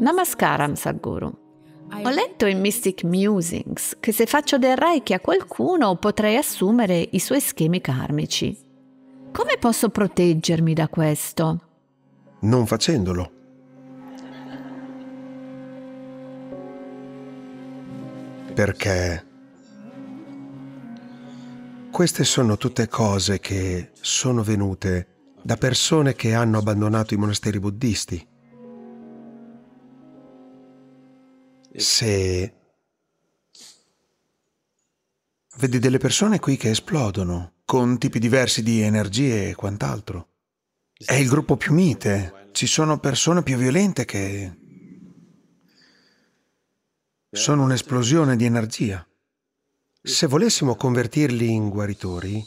Namaskaram, Sadhguru. Ho letto in Mystic Musings che se faccio del Reiki a qualcuno potrei assumere i suoi schemi karmici. Come posso proteggermi da questo? Non facendolo. Perché queste sono tutte cose che sono venute da persone che hanno abbandonato i monasteri buddisti se vedi delle persone qui che esplodono con tipi diversi di energie e quant'altro. È il gruppo più mite, ci sono persone più violente che sono un'esplosione di energia. Se volessimo convertirli in guaritori,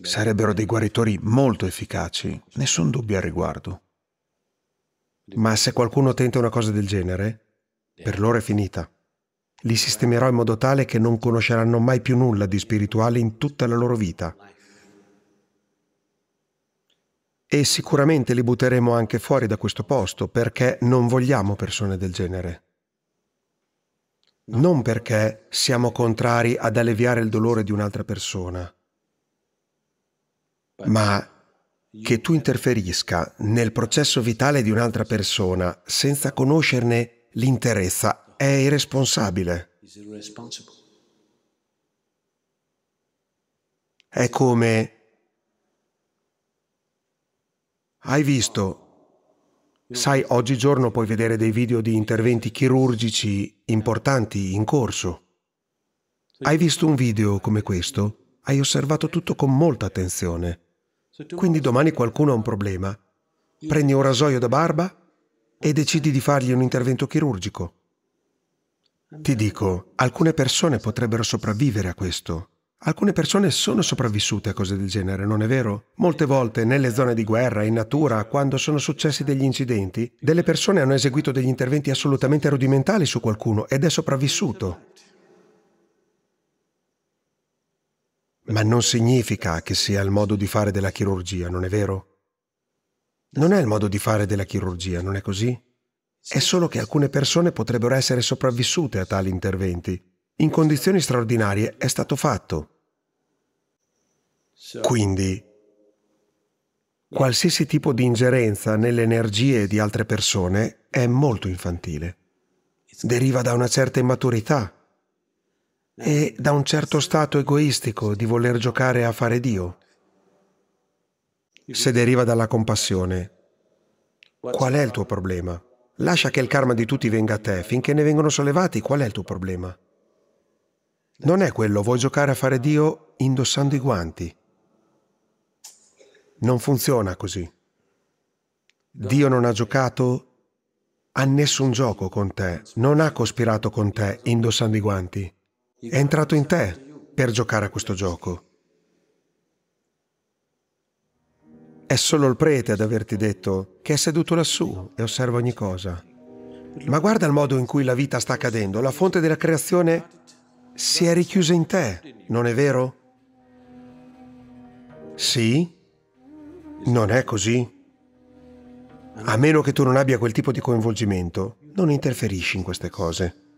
sarebbero dei guaritori molto efficaci, nessun dubbio al riguardo. Ma se qualcuno tenta una cosa del genere, per loro è finita. Li sistemerò in modo tale che non conosceranno mai più nulla di spirituale in tutta la loro vita. E sicuramente li butteremo anche fuori da questo posto perché non vogliamo persone del genere. Non perché siamo contrari ad alleviare il dolore di un'altra persona, ma che tu interferisca nel processo vitale di un'altra persona senza conoscerne l'interezza è irresponsabile. È come... Hai visto Sai, oggigiorno puoi vedere dei video di interventi chirurgici importanti in corso. Hai visto un video come questo? Hai osservato tutto con molta attenzione. Quindi domani qualcuno ha un problema. Prendi un rasoio da barba e decidi di fargli un intervento chirurgico. Ti dico, alcune persone potrebbero sopravvivere a questo. Alcune persone sono sopravvissute a cose del genere, non è vero? Molte volte nelle zone di guerra, in natura, quando sono successi degli incidenti, delle persone hanno eseguito degli interventi assolutamente rudimentali su qualcuno ed è sopravvissuto. Ma non significa che sia il modo di fare della chirurgia, non è vero? Non è il modo di fare della chirurgia, non è così? È solo che alcune persone potrebbero essere sopravvissute a tali interventi. In condizioni straordinarie è stato fatto. Quindi, qualsiasi tipo di ingerenza nelle energie di altre persone è molto infantile. Deriva da una certa immaturità, e da un certo stato egoistico di voler giocare a fare Dio. Se deriva dalla compassione, qual è il tuo problema? Lascia che il karma di tutti venga a te, finché ne vengono sollevati, qual è il tuo problema? Non è quello, vuoi giocare a fare Dio indossando i guanti. Non funziona così. Dio non ha giocato a nessun gioco con te, non ha cospirato con te indossando i guanti. È entrato in te per giocare a questo gioco. È solo il prete ad averti detto che è seduto lassù e osserva ogni cosa. Ma guarda il modo in cui la vita sta accadendo. La fonte della creazione si è richiusa in te, non è vero? Sì? Non è così? A meno che tu non abbia quel tipo di coinvolgimento, non interferisci in queste cose.